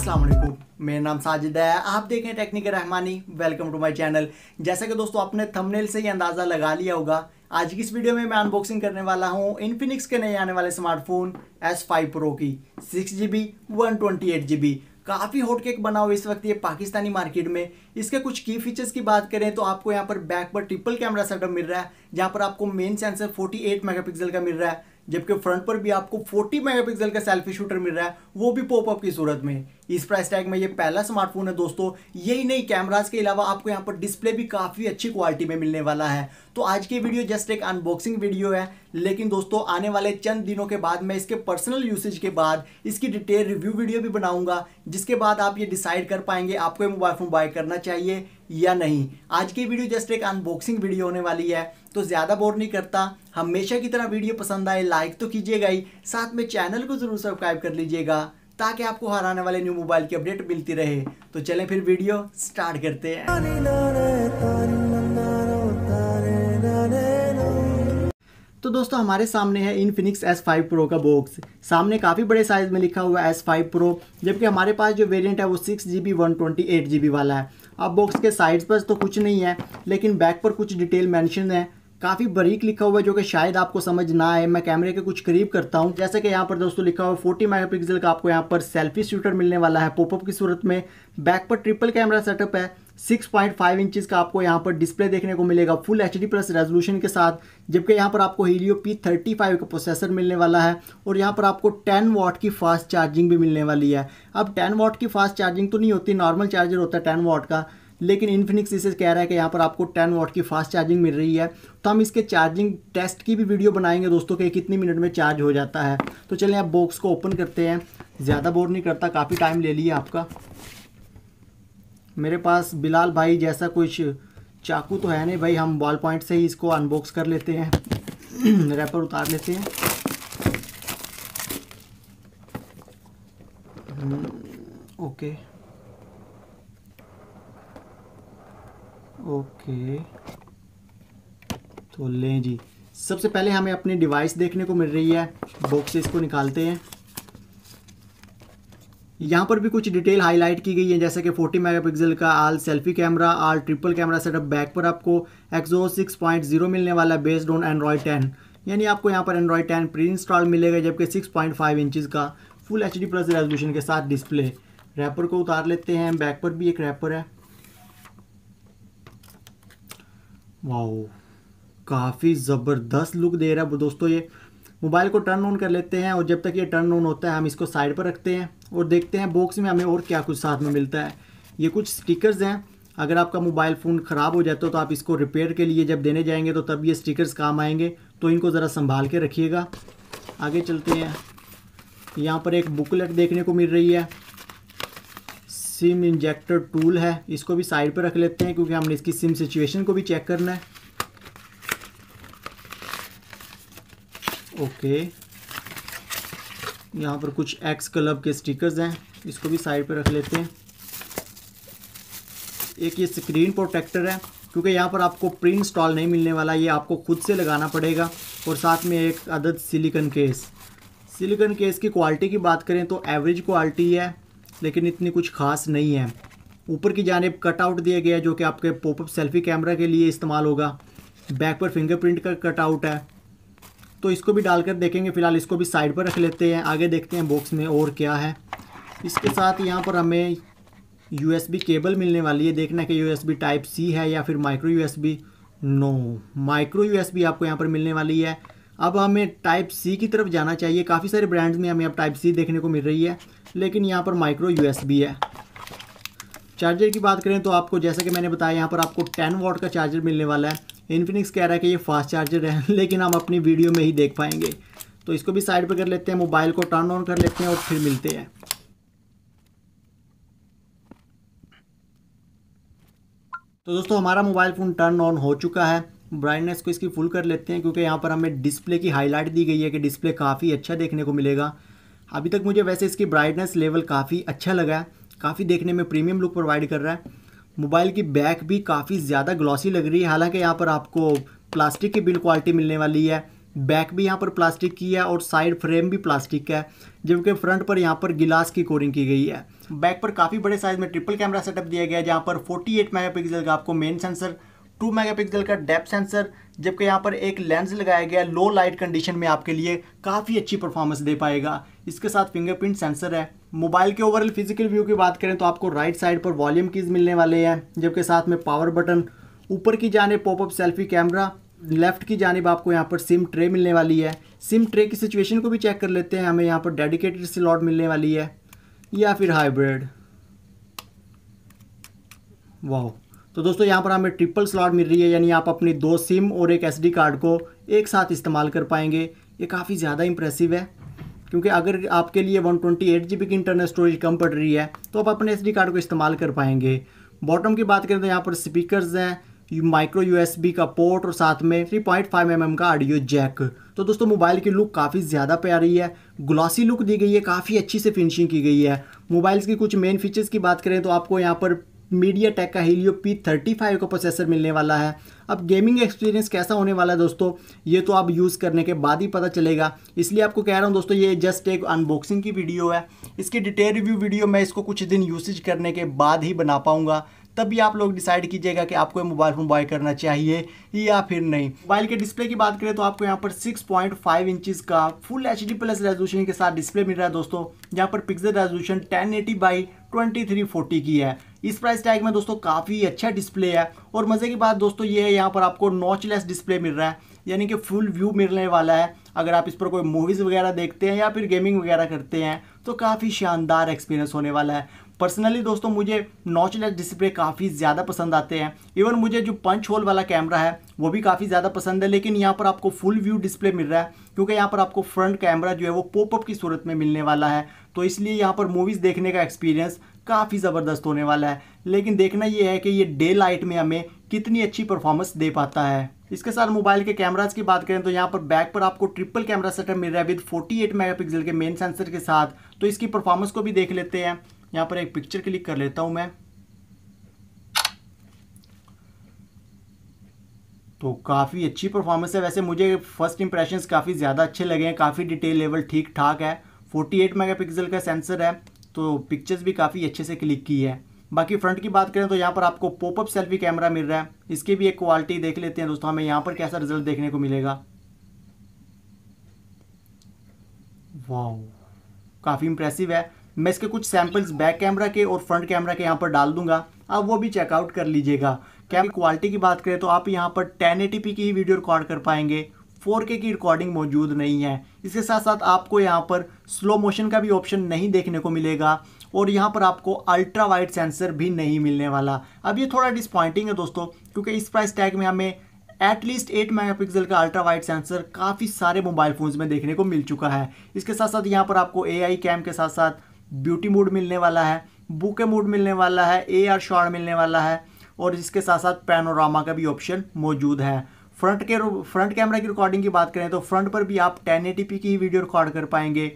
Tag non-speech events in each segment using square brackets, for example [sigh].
अस्सलाम वालेकुम मेरा नाम साजिद है आप देख रहे हैं Rahmani welcome to my channel जैसा कि दोस्तों आपने थंबनेल से ही अंदाज़ा लगा लिया होगा आज की इस वीडियो में मैं अनबॉक्सिंग करने वाला हूं इन्फिनिक्स के नए आने वाले स्मार्टफोन एस फाइव प्रो की six G B one twenty eight G B काफ़ी हॉटकेक बना हुआ इस वक्त ये पाकिस्तानी मार्केट में इसके कुछ की फीचर्स की बात करें तो आपको यहाँ पर बैक पर ट्रिपल कैमरा सेटअप मिल रहा है जहाँ पर आपको main sensor forty mega megapixel का मिल रहा है जबकि फ्रंट पर भी आपको 40 मेगापिक्सल का सेल्फी शूटर मिल रहा है वो भी पॉपअप की सूरत में इस प्राइस टैग में ये पहला स्मार्टफोन है दोस्तों यही नहीं कैमराज के अलावा आपको यहाँ पर डिस्प्ले भी काफ़ी अच्छी क्वालिटी में मिलने वाला है तो आज की वीडियो जस्ट एक अनबॉक्सिंग वीडियो है लेकिन दोस्तों आने वाले चंद दिनों के बाद मैं इसके पर्सनल यूसेज के बाद इसकी डिटेल रिव्यू वीडियो भी बनाऊंगा जिसके बाद आप ये डिसाइड कर पाएंगे आपको ये मोबाइल फ़ोन बाय करना चाहिए या नहीं आज की वीडियो जस्ट एक अनबॉक्सिंग वीडियो होने वाली है तो ज़्यादा बोर नहीं करता हमेशा की तरह वीडियो पसंद आए लाइक तो कीजिएगा ही साथ में चैनल को ज़रूर सब्सक्राइब कर लीजिएगा ताकि आपको हर आने वाले न्यू मोबाइल की अपडेट मिलती रहे तो चलें फिर वीडियो स्टार्ट करते हैं तो दोस्तों हमारे सामने है इनफिनिक्स S5 Pro का बॉक्स सामने काफ़ी बड़े साइज़ में लिखा हुआ है S5 Pro जबकि हमारे पास जो वेरिएंट है वो six G B one twenty eight G B वाला है अब बॉक्स के साइड्स पर तो कुछ नहीं है लेकिन बैक पर कुछ डिटेल मेंशन है काफ़ी बारीक लिखा हुआ है जो कि शायद आपको समझ ना आए मैं कैमरे के कुछ करीब करता हूँ जैसे कि यहाँ पर दोस्तों लिखा हुआ है फोर्टी मेगापिक्सल का आपको यहाँ पर सेल्फी शूटर मिलने वाला है पोपअप की सूरत में बैक पर ट्रिपल कैमरा सेटअप है 6.5 इंचेस का आपको यहाँ पर डिस्प्ले देखने को मिलेगा फुल एच प्लस रेजोल्यूशन के साथ जबकि यहाँ पर आपको हीलियो पी थर्टी फाइव का प्रोसेसर मिलने वाला है और यहाँ पर आपको 10 वाट की फास्ट चार्जिंग भी मिलने वाली है अब 10 वाट की फास्ट चार्जिंग तो नहीं होती नॉर्मल चार्जर होता है 10 वाट का लेकिन इन्फिनिक्स इसे कह रहा है कि यहाँ पर आपको 10 वॉट की फास्ट चार्जिंग मिल रही है तो हम इसके चार्जिंग टेस्ट की भी वीडियो बनाएंगे दोस्तों कि कितने मिनट में चार्ज हो जाता है तो चलिए आप बॉक्स को ओपन करते हैं ज़्यादा बोर नहीं करता काफ़ी टाइम ले लिया आपका मेरे पास बिलाल भाई जैसा कुछ चाकू तो है नहीं भाई हम बॉल पॉइंट से ही इसको अनबॉक्स कर लेते हैं रैपर [clears throat] उतार लेते हैं ओके हम्म, ओके तो लें जी सबसे पहले हमें अपनी डिवाइस देखने को मिल रही है बॉक्स इसको निकालते हैं यहाँ पर भी कुछ डिटेल हाईलाइट की गई है जैसे कि 40 मेगापिक्सल का आल सेल्फी कैमरा आल ट्रिपल कैमरा सेटअप बैक पर आपको एक्सो 6.0 मिलने वाला है बेस्ड ऑन एंड्रॉयड 10 यानी आपको यहाँ पर एंड्रॉयड 10 प्री इंस्टॉल मिलेगा जबकि 6.5 पॉइंट का full H D plus resolution के साथ डिस्प्ले रैपर को उतार लेते हैं बैक पर भी एक रैपर है वाओ काफ़ी ज़बरदस्त लुक दे रहा है दोस्तों ये मोबाइल को टर्न ऑन कर लेते हैं और जब तक ये टर्न ऑन होता है हम इसको साइड पर रखते हैं और देखते हैं बॉक्स में हमें और क्या कुछ साथ में मिलता है ये कुछ स्टिकर्स हैं अगर आपका मोबाइल फ़ोन ख़राब हो जाता है तो आप इसको रिपेयर के लिए जब देने जाएंगे तो तब ये स्टिकर्स काम आएंगे तो इनको ज़रा संभाल के रखिएगा आगे चलते हैं यहाँ पर एक बुकलेट देखने को मिल रही है सिम इंजेक्टर टूल है इसको भी साइड पर रख लेते हैं क्योंकि हमने इसकी सिम सिचुएशन को भी चेक करना है ओके यहाँ पर कुछ एक्स क्लब के स्टिकर्स हैं इसको भी साइड पर रख लेते हैं एक ये स्क्रीन प्रोटेक्टर है क्योंकि यहाँ पर आपको प्रिंट स्टॉल नहीं मिलने वाला ये आपको खुद से लगाना पड़ेगा और साथ में एक अदद सिलिकन केस सिलिकन केस की क्वालिटी की बात करें तो एवरेज क्वालिटी है लेकिन इतनी कुछ खास नहीं है ऊपर की जानब कटआउट दिया गया है जो कि आपके पोपअप सेल्फी कैमरा के लिए इस्तेमाल होगा बैक पर फिंगरप्रिंट का कटआउट है तो इसको भी डालकर देखेंगे फ़िलहाल इसको भी साइड पर रख लेते हैं आगे देखते हैं बॉक्स में और क्या है इसके साथ यहाँ पर हमें यू केबल मिलने वाली है देखना कि यू टाइप सी है या फिर micro you know micro U आपको यहाँ पर मिलने वाली है अब हमें टाइप सी की तरफ जाना चाहिए काफ़ी सारे ब्रांड्स में हमें अब टाइप सी देखने को मिल रही है लेकिन यहाँ पर माइक्रो यूएसबी है चार्जर की बात करें तो आपको जैसा कि मैंने बताया यहाँ पर आपको 10 वॉट का चार्जर मिलने वाला है इन्फिनिक्स कह रहा है कि ये फास्ट चार्जर है [laughs] लेकिन हम अपनी वीडियो में ही देख पाएंगे तो इसको भी साइड पर कर लेते हैं मोबाइल को टर्न ऑन कर लेते हैं और फिर मिलते हैं तो दोस्तों हमारा मोबाइल फ़ोन टर्न ऑन हो चुका है ब्राइटनेस को इसकी फुल कर लेते हैं क्योंकि यहाँ पर हमें डिस्प्ले की हाईलाइट दी गई है कि डिस्प्ले काफ़ी अच्छा देखने को मिलेगा अभी तक मुझे वैसे इसकी ब्राइटनेस लेवल काफ़ी अच्छा लगा है काफ़ी देखने में प्रीमियम लुक प्रोवाइड कर रहा है मोबाइल की बैक भी काफ़ी ज़्यादा ग्लॉसी लग रही है हालांकि यहाँ पर आपको प्लास्टिक की बिल्ड क्वालिटी मिलने वाली है बैक भी यहाँ पर प्लास्टिक की है और साइड फ्रेम भी प्लास्टिक का है जबकि फ्रंट पर यहाँ पर गिलास की कोरिंग की गई है बैक पर काफ़ी बड़े साइज़ में ट्रिपल कैमरा सेटअप दिया गया है जहाँ पर 48 मेगापिक्सल का आपको मेन सेंसर टू मेगापिक्सल का डेप सेंसर जबकि यहाँ पर एक लेंस लगाया गया लो लाइट कंडीशन में आपके लिए काफ़ी अच्छी परफॉर्मेंस दे पाएगा इसके साथ फिंगरप्रिंट सेंसर है मोबाइल के ओवरऑल फिजिकल व्यू की बात करें तो आपको राइट साइड पर वॉल्यूम कीज़ मिलने वाले हैं जबकि साथ में पावर बटन ऊपर की जाने पॉपअप सेल्फी कैमरा लेफ्ट की जानब आपको यहाँ पर सिम ट्रे मिलने वाली है सिम ट्रे की सिचुएशन को भी चेक कर लेते हैं हमें यहाँ पर डेडिकेटेड स्लॉट मिलने वाली है या फिर हाइब्रिड वाह तो दोस्तों यहाँ पर हमें ट्रिपल स्लॉट मिल रही है यानी आप अपनी दो सिम और एक एसडी कार्ड को एक साथ इस्तेमाल कर पाएंगे ये काफ़ी ज़्यादा इंप्रेसिव है क्योंकि अगर आपके लिए one twenty eight G B की इंटरनल स्टोरेज कम पड़ रही है तो आप अपने एस कार्ड को इस्तेमाल कर पाएंगे बॉटम की बात करें तो यहाँ पर स्पीकर हैं माइक्रो यू का पोर्ट और साथ में थ्री पॉइंट mm का ऑडियो जैक तो दोस्तों मोबाइल की लुक काफ़ी ज़्यादा प्यारी है ग्लॉसी लुक दी गई है काफ़ी अच्छी से फिनिशिंग की गई है मोबाइल्स की कुछ मेन फीचर्स की बात करें तो आपको यहाँ पर मीडिया टेक का हीलियो पी थर्टी फाइव का प्रोसेसर मिलने वाला है अब गेमिंग एक्सपीरियंस कैसा होने वाला है दोस्तों ये तो आप यूज़ करने के बाद ही पता चलेगा इसलिए आपको कह रहा हूँ दोस्तों ये जस्ट एक अनबॉक्सिंग की वीडियो है इसकी डिटेल रिव्यू वीडियो मैं इसको कुछ दिन यूसेज करने के बाद ही बना पाऊँगा तभी आप लोग डिसाइड कीजिएगा कि आपको मोबाइल फ़ोन बाय करना चाहिए या फिर नहीं मोबाइल के डिस्प्ले की बात करें तो आपको यहाँ पर 6.5 पॉइंट का full H D plus resolution के साथ डिस्प्ले मिल रहा है दोस्तों यहाँ पर pixel resolution ten eighty by twenty three forty की है इस प्राइस टैग में दोस्तों काफ़ी अच्छा डिस्प्ले है और मज़े की बात दोस्तों ये है यहाँ पर आपको नॉचलेस डिस्प्ले मिल रहा है यानी कि फुल व्यू मिलने वाला है अगर आप इस पर कोई मूवीज़ वगैरह देखते हैं या फिर गेमिंग वगैरह करते हैं तो काफ़ी शानदार एक्सपीरियंस होने वाला है पर्सनली दोस्तों मुझे नॉचलेस डिस्प्ले काफ़ी ज़्यादा पसंद आते हैं इवन मुझे जो पंच होल वाला कैमरा है वो भी काफ़ी ज़्यादा पसंद है लेकिन यहाँ पर आपको फुल व्यू डिस्प्ले मिल रहा है क्योंकि यहाँ पर आपको फ्रंट कैमरा जो है वो पोपअप की सूरत में मिलने वाला है तो इसलिए यहाँ पर मूवीज़ देखने का एक्सपीरियंस काफ़ी ज़बरदस्त होने वाला है लेकिन देखना ये है कि ये डे लाइट में हमें कितनी अच्छी परफॉर्मेंस दे पाता है इसके साथ मोबाइल के कैमराज की बात करें तो यहाँ पर बैक पर आपको ट्रिपल कैमरा सेटअप मिल रहा है विद 48 मेगापिक्सल के मेन सेंसर के साथ तो इसकी परफॉर्मेंस को भी देख लेते हैं यहाँ पर एक पिक्चर क्लिक कर लेता हूँ मैं तो काफ़ी अच्छी परफॉर्मेंस है वैसे मुझे फर्स्ट इंप्रेशन काफ़ी ज़्यादा अच्छे लगे हैं काफ़ी डिटेल लेवल ठीक ठाक है 48 मेगापिक्सल का सेंसर है तो पिक्चर्स भी काफ़ी अच्छे से क्लिक की है बाकी फ्रंट की बात करें तो यहाँ पर आपको पॉपअप सेल्फी कैमरा मिल रहा है इसकी भी एक क्वालिटी देख लेते हैं दोस्तों हमें यहाँ पर कैसा रिजल्ट देखने को मिलेगा वाओ काफ़ी इंप्रेसिव है मैं इसके कुछ सैम्पल्स बैक कैमरा के और फ्रंट कैमरा के यहाँ पर डाल दूंगा आप वो भी चेकआउट कर लीजिएगा कैमरा क्वालिटी की बात करें तो आप यहाँ पर टेन की ही वीडियो रिकॉर्ड कर पाएंगे फोर की रिकॉर्डिंग मौजूद नहीं है इसके साथ साथ आपको यहाँ पर स्लो मोशन का भी ऑप्शन नहीं देखने को मिलेगा और यहाँ पर आपको अल्ट्रा वाइड सेंसर भी नहीं मिलने वाला अब ये थोड़ा डिसपॉइंटिंग है दोस्तों क्योंकि इस प्राइस टैग में हमें एटलीस्ट एट मेगापिक्सल का अल्ट्रा वाइड सेंसर काफ़ी सारे मोबाइल फ़ोन्स में देखने को मिल चुका है इसके साथ साथ यहाँ पर आपको ए कैम के साथ साथ ब्यूटी मूड मिलने वाला है बुके मोड मिलने वाला है ए आर मिलने वाला है और इसके साथ साथ पैनोरामा का भी ऑप्शन मौजूद है फ्रंट के फ्रंट कैमरा की रिकॉर्डिंग की बात करें तो फ्रंट पर भी आप 1080p की वीडियो रिकॉर्ड कर पाएंगे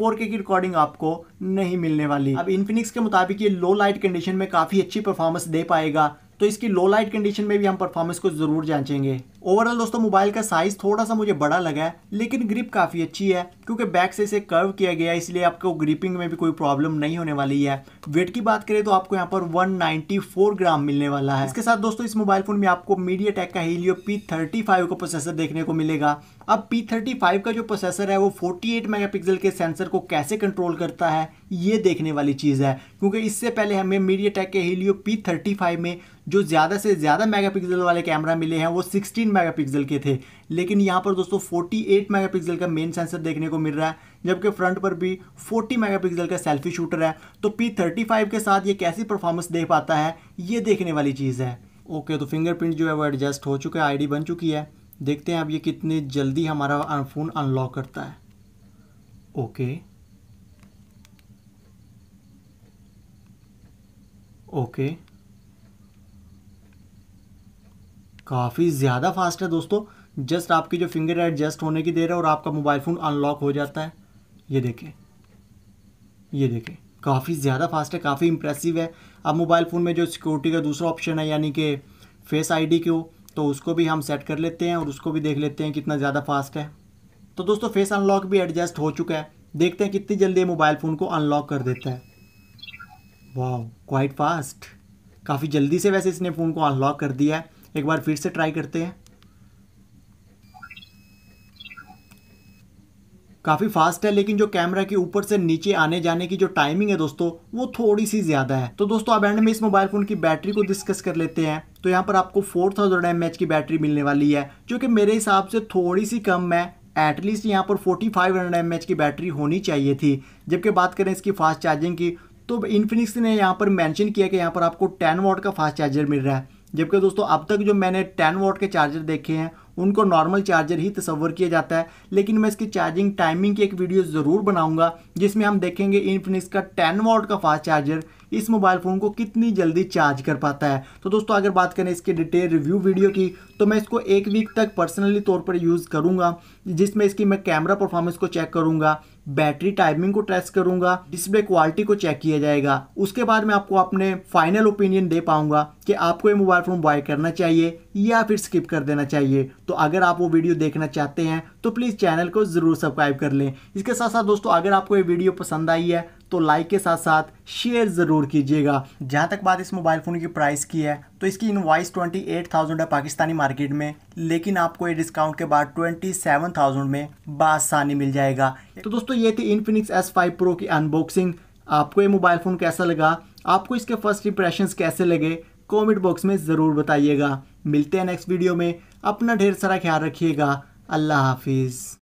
4K की रिकॉर्डिंग आपको नहीं मिलने वाली अब इन्फिनिक्स के मुताबिक ये लो लाइट कंडीशन में काफ़ी अच्छी परफॉर्मेंस दे पाएगा तो इसकी लो लाइट कंडीशन में भी हम परफॉर्मेंस को ज़रूर जांचेंगे ओवरऑल दोस्तों मोबाइल का साइज़ थोड़ा सा मुझे बड़ा लगा है लेकिन ग्रिप काफ़ी अच्छी है क्योंकि बैक से इसे कर्व किया गया है इसलिए आपको ग्रिपिंग में भी कोई प्रॉब्लम नहीं होने वाली है वेट की बात करें तो आपको यहाँ पर 194 ग्राम मिलने वाला है इसके साथ दोस्तों इस मोबाइल फ़ोन में आपको मीडिया टेक का हीलियो पी थर्टी फाइव का प्रोसेसर देखने को मिलेगा अब पी थर्टी फाइव का जो प्रोसेसर है वो फोर्टी एट मेगा के सेंसर को कैसे कंट्रोल करता है ये देखने वाली चीज़ है क्योंकि इससे पहले हमें मीडिया टेक के हीलियो पी थर्टी फाइव में जो ज़्यादा से ज़्यादा मेगा वाले कैमरा मिले हैं वो सिक्सटीन मेगापिक्सल के थे लेकिन यहाँ पर दोस्तों 48 मेगापिक्सल का मेन सेंसर देखने को मिल रहा है जबकि फ्रंट पर भी 40 मेगापिक्सल का सेल्फी शूटर है तो P35 के साथ ये कैसी परफॉर्मेंस दे पाता है ये देखने वाली चीज़ है ओके तो फिंगरप्रिंट जो है वो एडजस्ट हो चुका है आई बन चुकी है देखते हैं अब ये कितने जल्दी हमारा फ़ोन अनलॉक करता है ओके ओके okay. काफ़ी ज़्यादा फास्ट है दोस्तों जस्ट आपकी जो फिंगर एडजस्ट होने की देर है और आपका मोबाइल फ़ोन अनलॉक हो जाता है ये देखें ये देखें काफ़ी ज़्यादा फास्ट है काफ़ी इंप्रेसिव है अब मोबाइल फ़ोन में जो सिक्योरिटी का दूसरा ऑप्शन है यानी कि फेस आईडी डी तो उसको भी हम सेट कर लेते हैं और उसको भी देख लेते हैं कितना ज़्यादा फास्ट है तो दोस्तों फेस अनलॉक भी एडजस्ट हो चुका है देखते हैं कितनी जल्दी मोबाइल फ़ोन को अनलॉक कर देता है वाह क्वाइट फास्ट काफ़ी जल्दी से वैसे इसने फ़ोन को अनलॉक कर दिया है एक बार फिर से ट्राई करते हैं काफ़ी फास्ट है लेकिन जो कैमरा के ऊपर से नीचे आने जाने की जो टाइमिंग है दोस्तों वो थोड़ी सी ज़्यादा है तो दोस्तों अब एंड में इस मोबाइल फ़ोन की बैटरी को डिस्कस कर लेते हैं तो यहाँ पर आपको फोर थाउजेंड एम एच की बैटरी मिलने वाली है जो कि मेरे हिसाब से थोड़ी सी कम है एटलीस्ट यहाँ पर forty five hundred M H की बैटरी होनी चाहिए थी जबकि बात करें इसकी फास्ट चार्जिंग की तो इन्फिनिक्स ने यहाँ पर मैंशन किया कि यहाँ पर आपको टेन वॉट का फास्ट चार्जर मिल रहा है जबकि दोस्तों अब तक जो मैंने टेन वोट के चार्जर देखे हैं उनको नॉर्मल चार्जर ही तस्वर किया जाता है लेकिन मैं इसकी चार्जिंग टाइमिंग की एक वीडियो ज़रूर बनाऊंगा जिसमें हम देखेंगे इनफिनिक्स का 10 वोट का फास्ट चार्जर इस मोबाइल फ़ोन को कितनी जल्दी चार्ज कर पाता है तो दोस्तों अगर बात करें इसके डिटेल रिव्यू वीडियो की तो मैं इसको एक वीक तक पर्सनली तौर पर यूज़ करूँगा जिसमें इसकी मैं कैमरा परफॉर्मेंस को चेक करूँगा बैटरी टाइमिंग को टेस्ट करूंगा डिस्प्ले क्वालिटी को चेक किया जाएगा उसके बाद मैं आपको अपने फाइनल ओपिनियन दे पाऊंगा कि आपको ये मोबाइल फ़ोन बाय करना चाहिए या फिर स्किप कर देना चाहिए तो अगर आप वो वीडियो देखना चाहते हैं तो प्लीज़ चैनल को ज़रूर सब्सक्राइब कर लें इसके साथ साथ दोस्तों अगर आपको ये वीडियो पसंद आई है तो लाइक के साथ साथ शेयर ज़रूर कीजिएगा जहाँ तक बात इस मोबाइल फ़ोन की प्राइस की है तो इसकी इन्वाइस ट्वेंटी एट थाउजेंड है पाकिस्तानी मार्केट में लेकिन आपको ये डिस्काउंट के बाद ट्वेंटी सेवन थाउजेंड में बासानी मिल जाएगा तो दोस्तों ये थी इनफिनिक्स एस फाइव प्रो की अनबॉक्सिंग आपको ये मोबाइल फ़ोन कैसा लगा आपको इसके फर्स्ट इंप्रेशन कैसे लगे कॉमेंट बॉक्स में ज़रूर बताइएगा मिलते हैं नेक्स्ट वीडियो में अपना ढेर सारा ख्याल रखिएगा अल्लाह हाफिज़